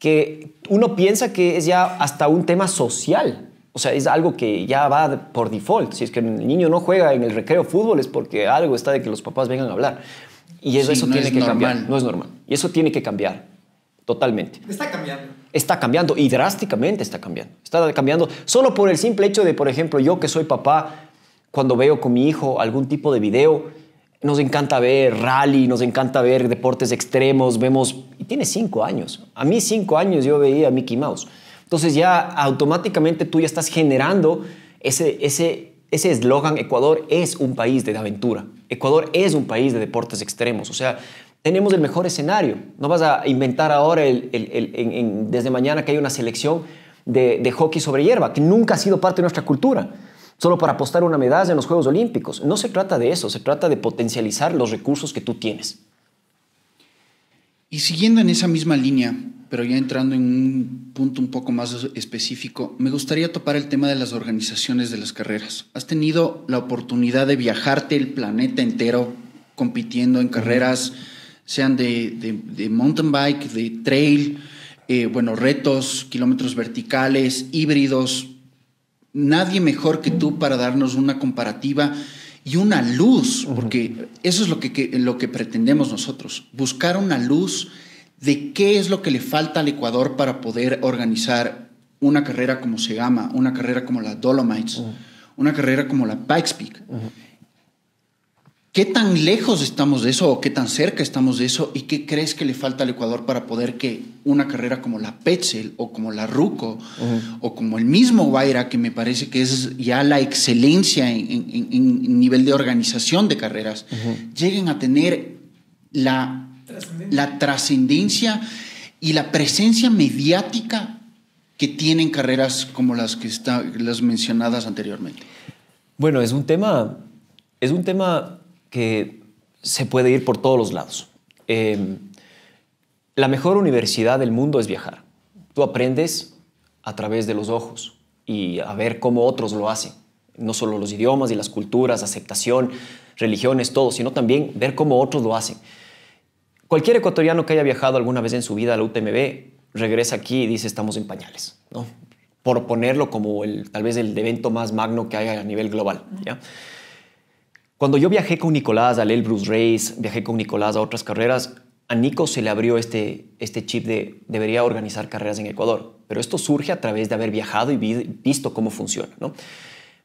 que uno piensa que es ya hasta un tema social. O sea, es algo que ya va por default. Si es que el niño no juega en el recreo fútbol es porque algo está de que los papás vengan a hablar. Y eso, tiene que cambiar. No es normal. Y eso tiene que cambiar. Totalmente. Está cambiando. Está cambiando y drásticamente está cambiando. Está cambiando solo por el simple hecho de, por ejemplo, yo que soy papá, cuando veo con mi hijo algún tipo de video, nos encanta ver rally, nos encanta ver deportes extremos, vemos... Y tiene cinco años. A mí cinco años yo veía a Mickey Mouse. Entonces ya automáticamente tú ya estás generando ese, ese ese eslogan, Ecuador es un país de aventura, Ecuador es un país de deportes extremos, o sea, tenemos el mejor escenario, no vas a inventar ahora el, el, desde mañana que hay una selección de, de, hockey sobre hierba, que nunca ha sido parte de nuestra cultura, solo para apostar una medalla en los Juegos Olímpicos. No se trata de eso, se trata de potencializar los recursos que tú tienes. Y siguiendo en esa misma línea, pero ya entrando en un punto un poco más específico, me gustaría topar el tema de las organizaciones de las carreras. ¿Has tenido la oportunidad de viajarte el planeta entero compitiendo en carreras, sean de, mountain bike, de trail, eh, bueno, retos, kilómetros verticales, híbridos? Nadie mejor que tú para darnos una comparativa y una luz, porque eso es lo que, que, lo que pretendemos nosotros, buscar una luz de qué es lo que le falta al Ecuador para poder organizar una carrera como Segama, una carrera como la Dolomites, una carrera como la Pikes Peak. ¿Qué tan lejos estamos de eso o qué tan cerca estamos de eso? ¿Y qué crees que le falta al Ecuador para poder que una carrera como la Petzel o como la Ruco o como el mismo Guaira, que me parece que es ya la excelencia en nivel de organización de carreras, lleguen a tener la la trascendencia y la presencia mediática que tienen carreras como las que las mencionadas anteriormente. Bueno, es un tema, es un tema que se puede ir por todos los lados. Em, la mejor universidad del mundo es viajar. Tú aprendes a través de los ojos y a ver cómo otros lo hacen. No solo los idiomas y las culturas, aceptación, religiones, todo, sino también ver cómo otros lo hacen. Cualquier ecuatoriano que haya viajado alguna vez en su vida a la UTMB regresa aquí y dice estamos en pañales, ¿no? Por ponerlo como el, tal vez el evento más magno que haya a nivel global, Cuando yo viajé con Nicolás al Elbrus Race, viajé con Nicolás a otras carreras, a Nico se le abrió este, este chip de debería organizar carreras en Ecuador. Pero esto surge a través de haber viajado y visto cómo funciona,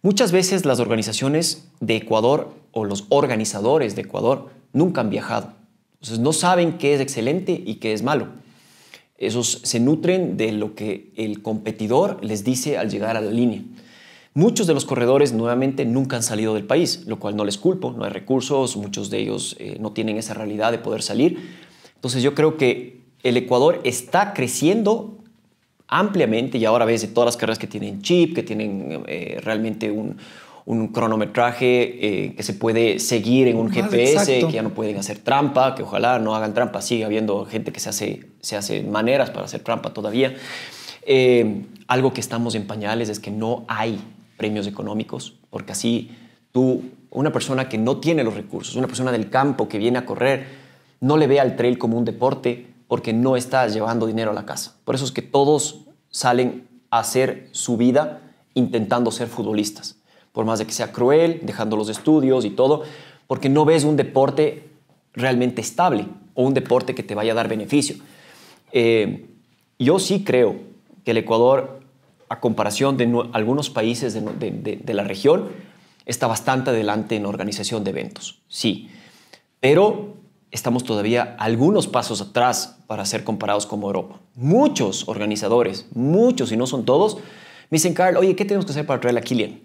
Muchas veces las organizaciones de Ecuador o los organizadores de Ecuador nunca han viajado entonces no saben qué es excelente y qué es malo. Esos se nutren de lo que el competidor les dice al llegar a la línea. Muchos de los corredores nuevamente nunca han salido del país, lo cual no les culpo, no hay recursos, muchos de ellos eh, no tienen esa realidad de poder salir. Entonces yo creo que el Ecuador está creciendo ampliamente y ahora ves de todas las carreras que tienen chip, que tienen eh, realmente un, un cronometraje eh, que se puede seguir en un ah, GPS, que ya no pueden hacer trampa, que ojalá no hagan trampa, sigue habiendo gente que se hace, se hace maneras para hacer trampa todavía. Eh, algo que estamos en pañales es que no hay premios económicos, porque así tú, una persona que no tiene los recursos, una persona del campo que viene a correr, no le ve al trail como un deporte porque no está llevando dinero a la casa. Por eso es que todos salen a hacer su vida intentando ser futbolistas por más de que sea cruel, dejando los estudios y todo, porque no ves un deporte realmente estable o un deporte que te vaya a dar beneficio. Eh, yo sí creo que el Ecuador, a comparación de algunos países de, la región, está bastante adelante en organización de eventos, sí, pero estamos todavía algunos pasos atrás para ser comparados como Europa. Muchos organizadores, muchos y no son todos, me dicen, Carl, oye, ¿qué tenemos que hacer para traer a Kilian?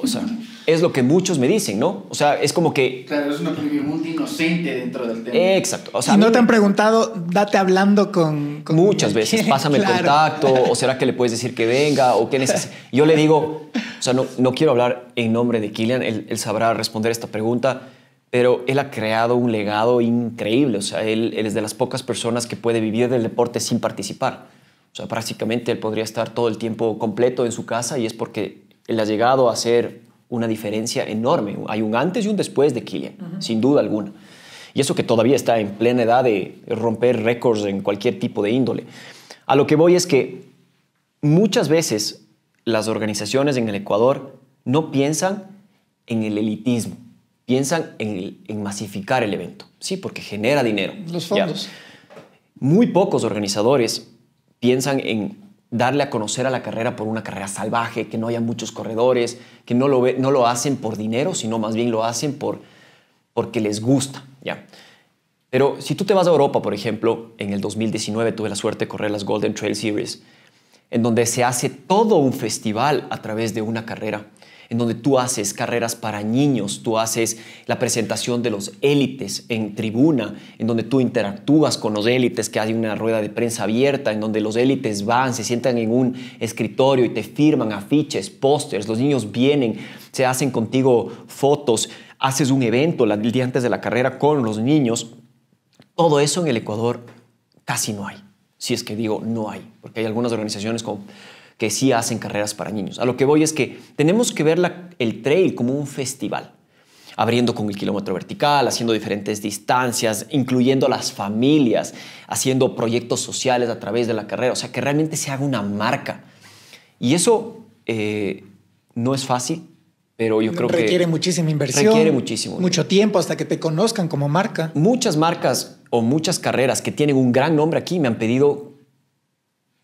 O sea, es lo que muchos me dicen, ¿no? O sea, es como que... Claro, es una pregunta inocente dentro del tema. Exacto. O sea, si no te han preguntado, date hablando con... muchas veces, <laughs> pásame el contacto, o será que le puedes decir que venga, o qué necesitas. Yo le digo, o sea, no, no quiero hablar en nombre de Kilian, él, sabrá responder esta pregunta, pero él ha creado un legado increíble, o sea, él, él es de las pocas personas que puede vivir del deporte sin participar. O sea, prácticamente él podría estar todo el tiempo completo en su casa y es porque él ha llegado a hacer una diferencia enorme. Hay un antes y un después de Kylian, sin duda alguna. Y eso que todavía está en plena edad de romper récords en cualquier tipo de índole. A lo que voy es que muchas veces las organizaciones en el Ecuador no piensan en el elitismo, piensan en, masificar el evento. Sí, porque genera dinero. Los fondos. Muy pocos organizadores piensan en darle a conocer a la carrera por una carrera salvaje, que no haya muchos corredores, que no lo, no lo hacen por dinero, sino más bien lo hacen por, porque les gusta. ¿ya? Pero si tú te vas a Europa, por ejemplo, en el 2019 tuve la suerte de correr las Golden Trail Series, en donde se hace todo un festival a través de una carrera en donde tú haces carreras para niños, tú haces la presentación de los élites en tribuna, en donde tú interactúas con los élites, que hay una rueda de prensa abierta, en donde los élites van, se sientan en un escritorio y te firman afiches, pósters, los niños vienen, se hacen contigo fotos, haces un evento el día antes de la carrera con los niños. Todo eso en el Ecuador casi no hay. Si es que digo no hay, porque hay algunas organizaciones como que sí hacen carreras para niños. A lo que voy es que tenemos que ver el trail como un festival, abriendo con el kilómetro vertical, haciendo diferentes distancias, incluyendo las familias, haciendo proyectos sociales a través de la carrera, o sea, que realmente se haga una marca. Y eso eh, no es fácil, pero yo creo que... Requiere muchísima inversión. Requiere muchísimo. Mucho tiempo hasta que te conozcan como marca. Muchas marcas o muchas carreras que tienen un gran nombre aquí me han pedido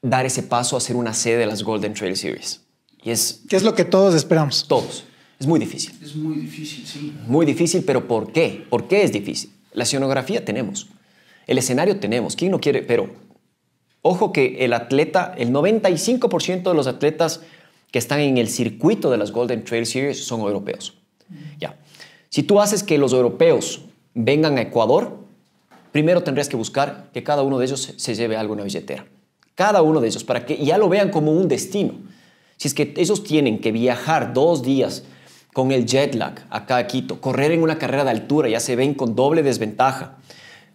dar ese paso a ser una sede de las Golden Trail Series. Y es... ¿Qué es lo que todos esperamos? Todos. Es muy difícil. Es muy difícil, sí. Muy difícil, pero ¿por qué? ¿Por qué es difícil? La escenografía tenemos. El escenario tenemos. ¿Quién no quiere? Pero ojo que el atleta, el 95% de los atletas que están en el circuito de las Golden Trail Series son europeos. Ya. Si tú haces que los europeos vengan a Ecuador, primero tendrías que buscar que cada uno de ellos se lleve algo en la billetera. Cada uno de ellos, para que ya lo vean como un destino. Si es que ellos tienen que viajar dos días con el jet lag acá a Quito, correr en una carrera de altura, ya se ven con doble desventaja,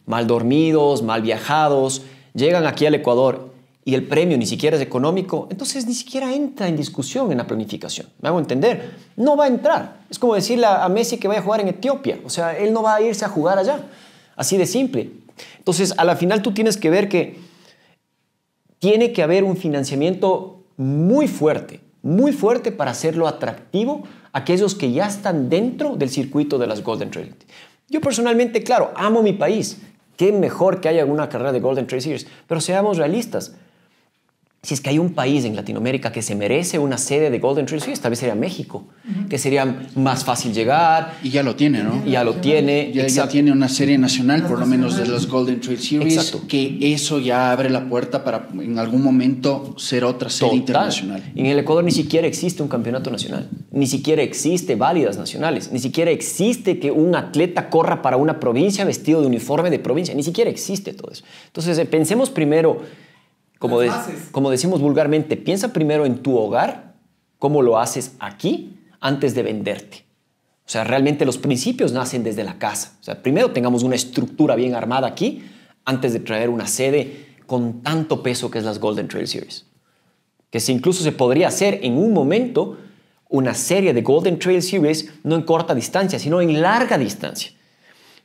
mal dormidos, mal viajados, llegan aquí al Ecuador y el premio ni siquiera es económico, entonces ni siquiera entra en discusión en la planificación. ¿Me hago entender? No va a entrar. Es como decirle a Messi que vaya a jugar en Etiopía. o sea, él no va a irse a jugar allá. Así de simple. Entonces, a la final tú tienes que ver que tiene que haber un financiamiento muy fuerte, muy fuerte para hacerlo atractivo a aquellos que ya están dentro del circuito de las Golden Trail. Yo personalmente, claro, amo mi país. Qué mejor que haya una carrera de Golden Trail Series. Pero seamos realistas si es que hay un país en Latinoamérica que se merece una sede de Golden Trail Series, tal vez sería México, que sería más fácil llegar. Y ya lo tiene, ¿no? Ya lo tiene. Ya, tiene una serie nacional, por lo menos de los Golden Trail Series, que eso ya abre la puerta para en algún momento ser otra serie internacional. En el Ecuador ni siquiera existe un campeonato nacional, ni siquiera existe válidas nacionales, ni siquiera existe que un atleta corra para una provincia vestido de uniforme de provincia, ni siquiera existe todo eso. Entonces, eh, pensemos primero como, decimos vulgarmente, piensa primero en tu hogar, cómo lo haces aquí, antes de venderte. O sea, realmente los principios nacen desde la casa. O sea, primero tengamos una estructura bien armada aquí, antes de traer una sede con tanto peso que es las Golden Trail Series. Que si incluso se podría hacer en un momento una serie de Golden Trail Series, no en corta distancia, sino en larga distancia.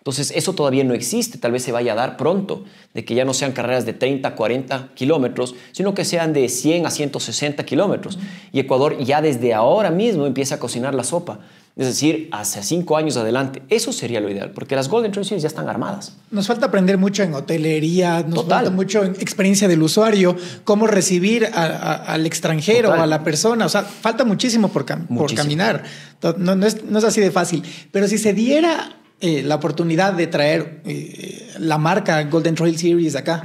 Entonces, eso todavía no existe, tal vez se vaya a dar pronto, de que ya no sean carreras de 30, 40 kilómetros, sino que sean de 100 a 160 kilómetros. Y Ecuador ya desde ahora mismo empieza a cocinar la sopa. Es decir, hacia cinco años adelante. Eso sería lo ideal, porque las Golden transitions ya están armadas. Nos falta aprender mucho en hotelería, nos falta mucho en experiencia del usuario, cómo recibir al extranjero, a la persona. O sea, falta muchísimo por, caminar. No, no, es, no es así de fácil. Pero si se diera eh, la oportunidad de traer eh, la marca Golden Trail Series acá.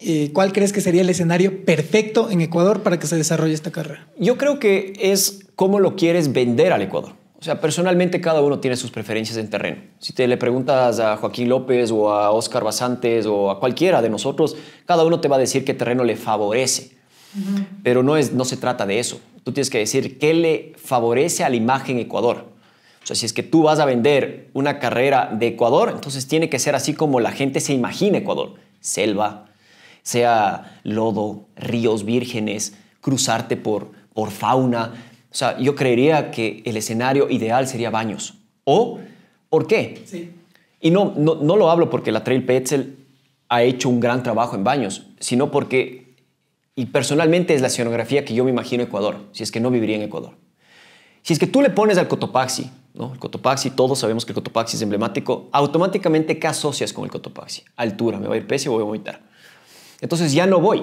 Eh, ¿Cuál crees que sería el escenario perfecto en Ecuador para que se desarrolle esta carrera? Yo creo que es cómo lo quieres vender al Ecuador. O sea, personalmente cada uno tiene sus preferencias en terreno. Si te le preguntas a Joaquín López o a Oscar Basantes o a cualquiera de nosotros, cada uno te va a decir qué terreno le favorece. Pero no, no se trata de eso. Tú tienes que decir qué le favorece a la imagen Ecuador. O sea, si es que tú vas a vender una carrera de Ecuador, entonces tiene que ser así como la gente se imagina Ecuador. Selva, sea lodo, ríos vírgenes, cruzarte por, por fauna. O sea, yo creería que el escenario ideal sería baños. ¿O por qué? Sí. Y no, no lo hablo porque la Trail Petzel ha hecho un gran trabajo en baños, sino porque, y personalmente es la escenografía que yo me imagino Ecuador, si es que no viviría en Ecuador. Si es que tú le pones al Cotopaxi el Cotopaxi, todos sabemos que el Cotopaxi es emblemático. Automáticamente, ¿qué asocias con el Cotopaxi? Altura, me va a ir pese, voy a vomitar. Entonces ya no voy.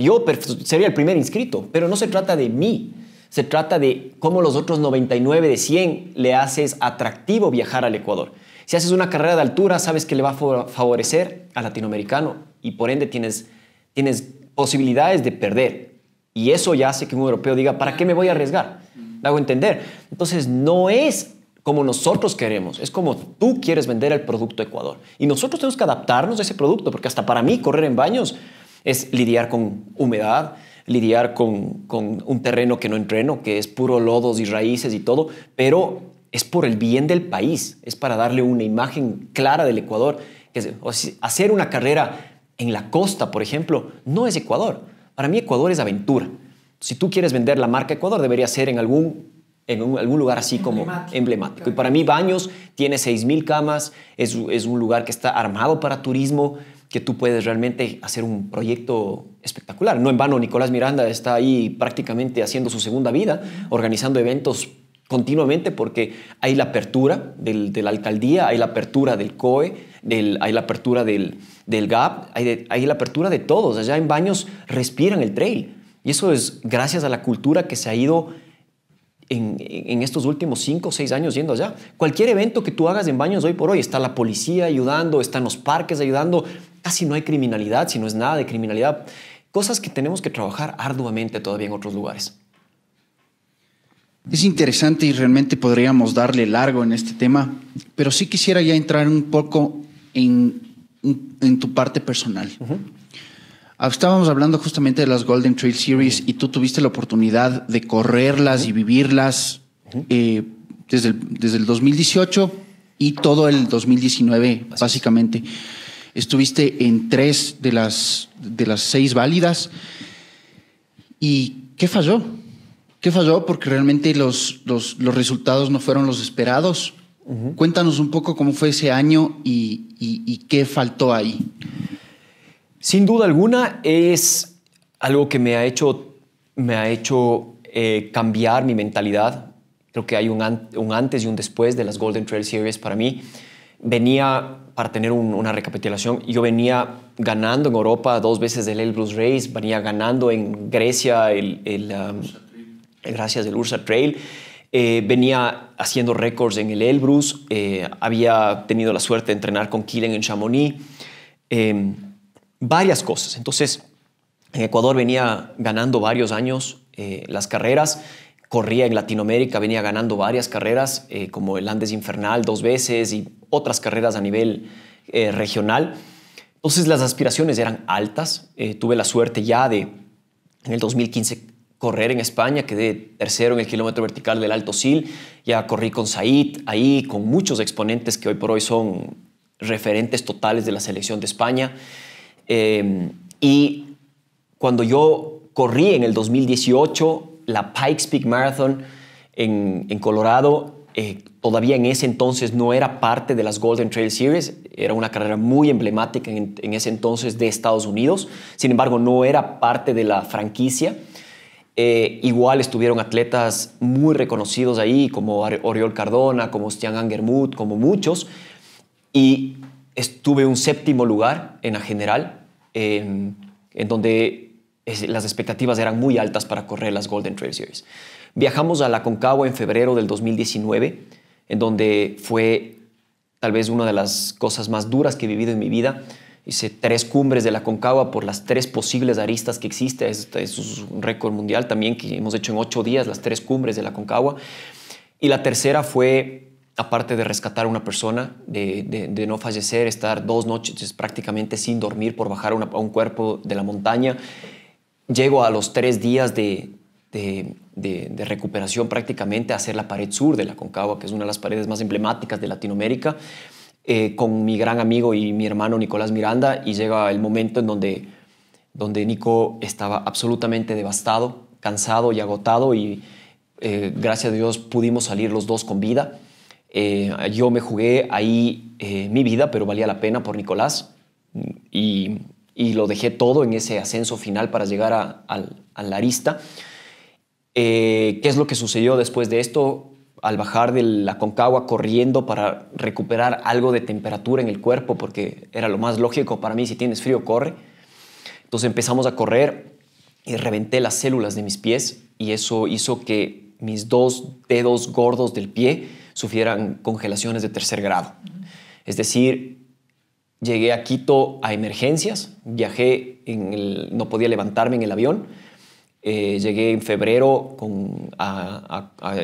Yo sería el primer inscrito, pero no se trata de mí. Se trata de cómo los otros 99 de 100 le haces atractivo viajar al Ecuador. Si haces una carrera de altura, sabes que le va a favorecer al latinoamericano y por ende tienes, tienes posibilidades de perder. Y eso ya hace que un europeo diga, ¿para qué me voy a arriesgar? hago entender? Entonces, no es como nosotros queremos, es como tú quieres vender el producto Ecuador. Y nosotros tenemos que adaptarnos a ese producto, porque hasta para mí correr en baños es lidiar con humedad, lidiar con, con un terreno que no entreno, que es puro lodos y raíces y todo, pero es por el bien del país, es para darle una imagen clara del Ecuador. Hacer una carrera en la costa, por ejemplo, no es Ecuador. Para mí Ecuador es aventura si tú quieres vender la marca Ecuador, debería ser en algún en algún lugar así como emblemático. Y para mí Baños tiene 6.000 camas, es, un lugar que está armado para turismo, que tú puedes realmente hacer un proyecto espectacular. No en vano, Nicolás Miranda está ahí prácticamente haciendo su segunda vida, organizando eventos continuamente porque hay la apertura de la alcaldía, hay la apertura del COE, hay la apertura del, GAP, hay, hay la apertura de todos. Allá en Baños respiran el trail y eso es gracias a la cultura que se ha ido en, en, estos últimos cinco o seis años yendo allá. Cualquier evento que tú hagas en baños hoy por hoy, está la policía ayudando, están los parques ayudando, casi no hay criminalidad, si no es nada de criminalidad. Cosas que tenemos que trabajar arduamente todavía en otros lugares. Es interesante y realmente podríamos darle largo en este tema, pero sí quisiera ya entrar un poco en, en tu parte personal. Ah, estábamos hablando justamente de las Golden Trail Series y tú tuviste la oportunidad de correrlas y vivirlas eh, desde, el, desde el 2018 y todo el 2019, básicamente. Estuviste en tres de las, de las seis válidas. ¿Y qué falló? ¿Qué falló? Porque realmente los, los, los resultados no fueron los esperados. Cuéntanos un poco cómo fue ese año y, y, y qué faltó ahí. Sin duda alguna es algo que me ha hecho, me ha hecho eh, cambiar mi mentalidad. Creo que hay un, un, antes y un después de las Golden Trail Series para mí. Venía, para tener una recapitulación, yo venía ganando en Europa dos veces el Elbrus Race, venía ganando en Grecia el, gracias del um, Ursa Trail. Eh, venía haciendo récords en el Elbrus, eh, había tenido la suerte de entrenar con Killen en Chamonix. Em, varias cosas. Entonces, en Ecuador venía ganando varios años eh, las carreras, corría en Latinoamérica, venía ganando varias carreras, eh, como el Andes Infernal dos veces y otras carreras a nivel eh, regional. Entonces las aspiraciones eran altas. tuve la suerte ya de, en el 2015, correr en España, quedé tercero en el kilómetro vertical del Alto Sil, ya corrí con Said ahí, con muchos exponentes que hoy por hoy son referentes totales de la selección de España. Em, y cuando yo corrí en el 2018 la Pikes Peak Marathon en, Colorado, eh, todavía en ese entonces no era parte de las Golden Trail Series, era una carrera muy emblemática en, ese entonces de Estados Unidos, sin embargo no era parte de la franquicia. Eh, igual estuvieron atletas muy reconocidos ahí, como Oriol Cardona, como Stian Angermuth, como muchos, y estuve un séptimo lugar en la general, en, donde las expectativas eran muy altas para correr las Golden Trail Series. Viajamos a la Concagua en febrero del 2019, en donde fue tal vez una de las cosas más duras que he vivido en mi vida. Hice tres cumbres de la Concagua por las tres posibles aristas que existen. Es, es un récord mundial también que hemos hecho en ocho días, las tres cumbres de la Concagua. Y la tercera fue aparte de rescatar a una persona, de, no fallecer, estar dos noches prácticamente sin dormir por bajar a un cuerpo de la montaña, llego a los tres días de, recuperación prácticamente a hacer la pared sur de la Concagua, que es una de las paredes más emblemáticas de Latinoamérica, eh, con mi gran amigo y mi hermano Nicolás Miranda, y llega el momento en donde, donde Nico estaba absolutamente devastado, cansado y agotado, y eh, gracias a Dios pudimos salir los dos con vida eh, yo me jugué ahí eh, mi vida, pero valía la pena por Nicolás y, lo dejé todo en ese ascenso final para llegar a, al, arista. Eh, ¿Qué es lo que sucedió después de esto? Al bajar de la Concagua corriendo para recuperar algo de temperatura en el cuerpo, porque era lo más lógico para mí, si tienes frío, corre. Entonces empezamos a correr y reventé las células de mis pies y eso hizo que mis dos dedos gordos del pie sufrieran congelaciones de tercer grado. Es decir, llegué a Quito a emergencias, viajé, en el, no podía levantarme en el avión, eh, llegué en febrero con,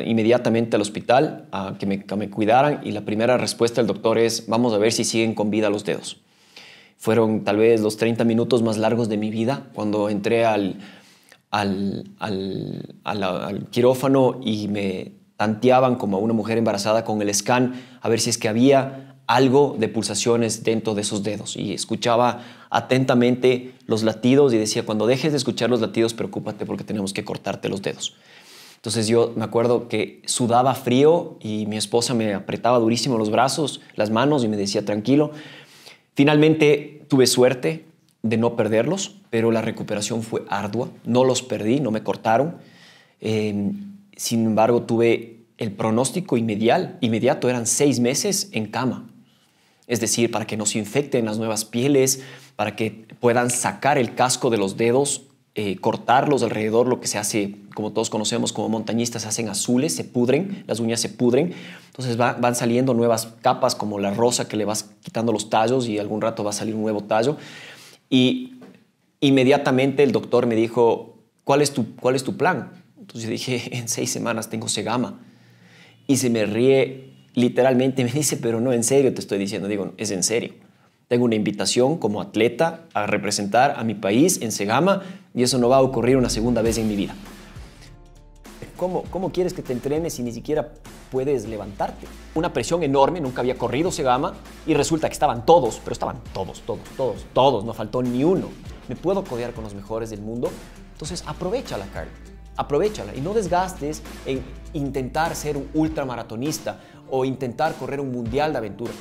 inmediatamente al hospital a que me, cuidaran y la primera respuesta del doctor es, vamos a ver si siguen con vida los dedos. Fueron tal vez los 30 minutos más largos de mi vida cuando entré al, al quirófano y me tanteaban como a una mujer embarazada con el scan a ver si es que había algo de pulsaciones dentro de esos dedos y escuchaba atentamente los latidos y decía, cuando dejes de escuchar los latidos, preocúpate porque tenemos que cortarte los dedos. Entonces yo me acuerdo que sudaba frío y mi esposa me apretaba durísimo los brazos, las manos y me decía, tranquilo. Finalmente tuve suerte de no perderlos, pero la recuperación fue ardua. No los perdí, no me cortaron. Em, sin embargo, tuve el pronóstico inmediato, eran seis meses en cama. Es decir, para que no se infecten las nuevas pieles, para que puedan sacar el casco de los dedos, eh, cortarlos alrededor, lo que se hace, como todos conocemos como montañistas, se hacen azules, se pudren, las uñas se pudren. Entonces van saliendo nuevas capas, como la rosa que le vas quitando los tallos y algún rato va a salir un nuevo tallo. Y inmediatamente el doctor me dijo, ¿cuál es tu, cuál es tu plan? Entonces yo dije, <laughs> en seis semanas tengo Segama. Y se me ríe literalmente, <laughs> me dice, pero no, en serio te estoy diciendo. Digo, es en serio. Tengo una invitación como atleta a representar a mi país en Segama y eso no va a ocurrir una segunda vez en mi vida. ¿Cómo, ¿Cómo quieres que te entrenes si ni siquiera puedes levantarte? Una presión enorme, nunca había corrido Segama y resulta que estaban todos, pero estaban todos, todos, todos, todos, no faltó ni uno. Me puedo codear con los mejores del mundo, entonces aprovecha la carga aprovechala y no desgastes en intentar ser un ultramaratonista o intentar correr un mundial de aventura.